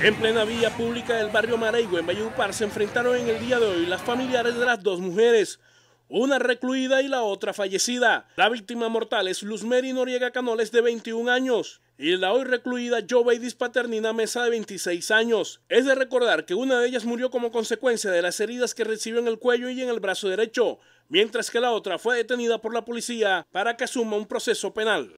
En plena vía pública del barrio Mareigo, en Valledupar, se enfrentaron en el día de hoy las familiares de las dos mujeres, una recluida y la otra fallecida. La víctima mortal es Luzmeri Noriega Canoles, de 21 años, y la hoy recluida Joveidis Paternina Mesa, de 26 años. Es de recordar que una de ellas murió como consecuencia de las heridas que recibió en el cuello y en el brazo derecho, mientras que la otra fue detenida por la policía para que asuma un proceso penal.